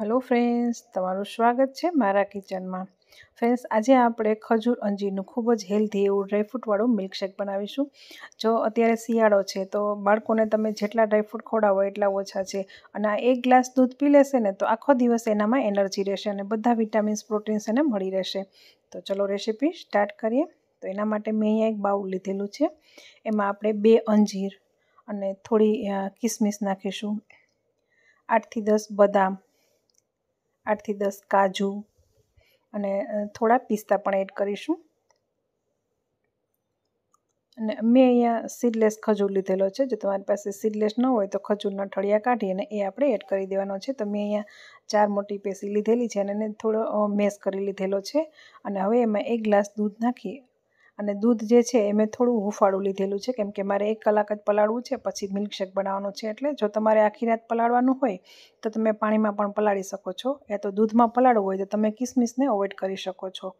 hello friends તમારું સ્વાગત છે મારા કિચનમાં ફ્રેન્ડ્સ આજે આપણે ખજૂર અંજીરનું ખૂબ જ હેલ્ધી એવું ડ્રાયફ્રૂટવાળું મિલ્કશેક બનાવીશું જો અત્યારે શિયાળો છે તો બાળકોને તમે જેટલા ડ્રાયફ્રૂટ ખોડાવો એટલા ઓછા છે અને આ એક ગ્લાસ દૂધ પી લેશે ને તો આખો દિવસ એનામાં એનર્જી રહેશે અને બધા વિટામિન્સ પ્રોટીન્સ એને મળી રહેશે તો ચલો રેસીપી સ્ટાર્ટ કરીએ તો એના માટે મેં અહીંયા એક બાઉલ લીધેલું છે એમાં આપણે બે અંજીર અને થોડી કિસમિસ નાખીશું આઠથી દસ બદામ આઠથી દસ કાજુ અને થોડા પિસ્તા પણ એડ કરીશું અને મેં અહીંયા સીડલેસ ખજૂર લીધેલો છે જો તમારી પાસે સીડલેસ ન હોય તો ખજૂરના ઠળિયા કાઢી અને એ આપણે એડ કરી દેવાનો છે તો મેં અહીંયા ચાર મોટી પેસી લીધેલી છે અને એને થોડો મેસ કરી લીધેલો છે અને હવે એમાં એક ગ્લાસ દૂધ નાખી અને દૂધ જે છે એ મેં થોડું હુંફાળું લીધેલું છે કેમ કે મારે એક કલાક જ પલાળવું છે પછી મિલ્કશેક બનાવવાનું છે એટલે જો તમારે આખી રાત પલાળવાનું હોય તો તમે પાણીમાં પણ પલાળી શકો છો એ તો દૂધમાં પલાળવું હોય તો તમે કિસમિસને અવોઇડ કરી શકો છો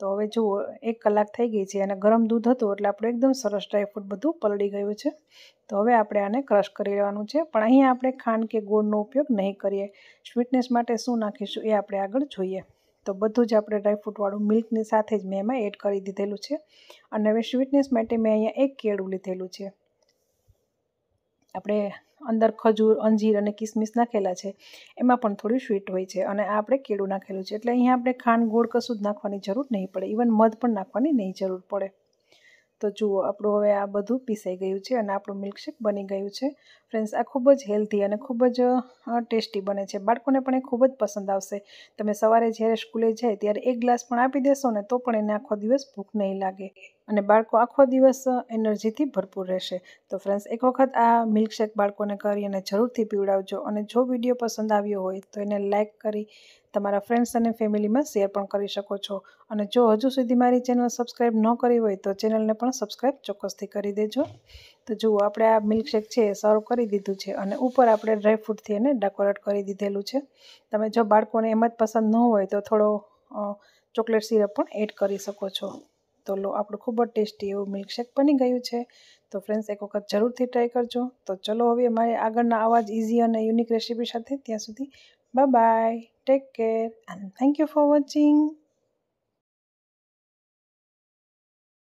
તો હવે જુઓ એક કલાક થઈ ગઈ છે અને ગરમ દૂધ હતું એટલે આપણે એકદમ સરસ ડ્રાયફ્રૂટ બધું પલળી ગયું છે તો હવે આપણે આને ક્રશ કરી લેવાનું છે પણ અહીંયા આપણે ખાંડ કે ગોળનો ઉપયોગ નહીં કરીએ સ્વીટનેસ માટે શું નાખીશું એ આપણે આગળ જોઈએ તો બધું જ આપણે ડ્રાયફ્રૂટવાળું મિલ્કની સાથે જ મેં એમાં એડ કરી દીધેલું છે અને હવે સ્વીટનેસ માટે મેં અહીંયા એક કેળું લીધેલું છે આપણે અંદર ખજૂર અંજીર અને કિસમિસ નાખેલા છે એમાં પણ થોડી સ્વીટ હોય છે અને આ આપણે કેળું નાખેલું છે એટલે અહીંયા આપણે ખાંડ ગોળ કશું જ નાખવાની જરૂર નહીં પડે ઇવન મધ પણ નાખવાની નહીં જરૂર પડે તો જુઓ આપણું હવે આ બધું પીસાઈ ગયું છે અને આપણું મિલ્કશેક બની ગયું છે ફ્રેન્ડ્સ આ ખૂબ જ હેલ્ધી અને ખૂબ જ ટેસ્ટી બને છે બાળકોને પણ એ ખૂબ જ પસંદ આવશે તમે સવારે જ્યારે સ્કૂલે જાય ત્યારે એક ગ્લાસ પણ આપી દેશો ને તો પણ એને આખો દિવસ ભૂખ નહીં લાગે અને બાળકો આખો દિવસ એનર્જીથી ભરપૂર રહેશે તો ફ્રેન્ડ્સ એક વખત આ મિલ્કશેક બાળકોને કરી અને જરૂરથી પીવડાવજો અને જો વિડીયો પસંદ આવ્યો હોય તો એને લાઇક કરી તમારા ફ્રેન્ડ્સ અને ફેમિલીમાં શેર પણ કરી શકો છો અને જો હજુ સુધી મારી ચેનલ સબસ્ક્રાઈબ ન કરી હોય તો ચેનલને પણ સબસ્ક્રાઈબ ચોક્કસથી કરી દેજો તો જુઓ આપણે આ મિલ્કશેક છે એ સર્વ કરી દીધું છે અને ઉપર આપણે ડ્રાયફ્રૂટથી એને ડેકોરેટ કરી દીધેલું છે તમે જો બાળકોને એમ જ પસંદ ન હોય તો થોડો ચોકલેટ સિરપ પણ એડ કરી શકો છો તો લો આપણું ખૂબ જ ટેસ્ટી એવું મિલ્કશેક બની ગયું છે તો ફ્રેન્ડ્સ એક વખત જરૂરથી ટ્રાય કરજો તો ચલો હવે મારે આગળના આવા જ ઇઝી અને યુનિક રેસીપી સાથે ત્યાં સુધી bye bye take care and thank you for watching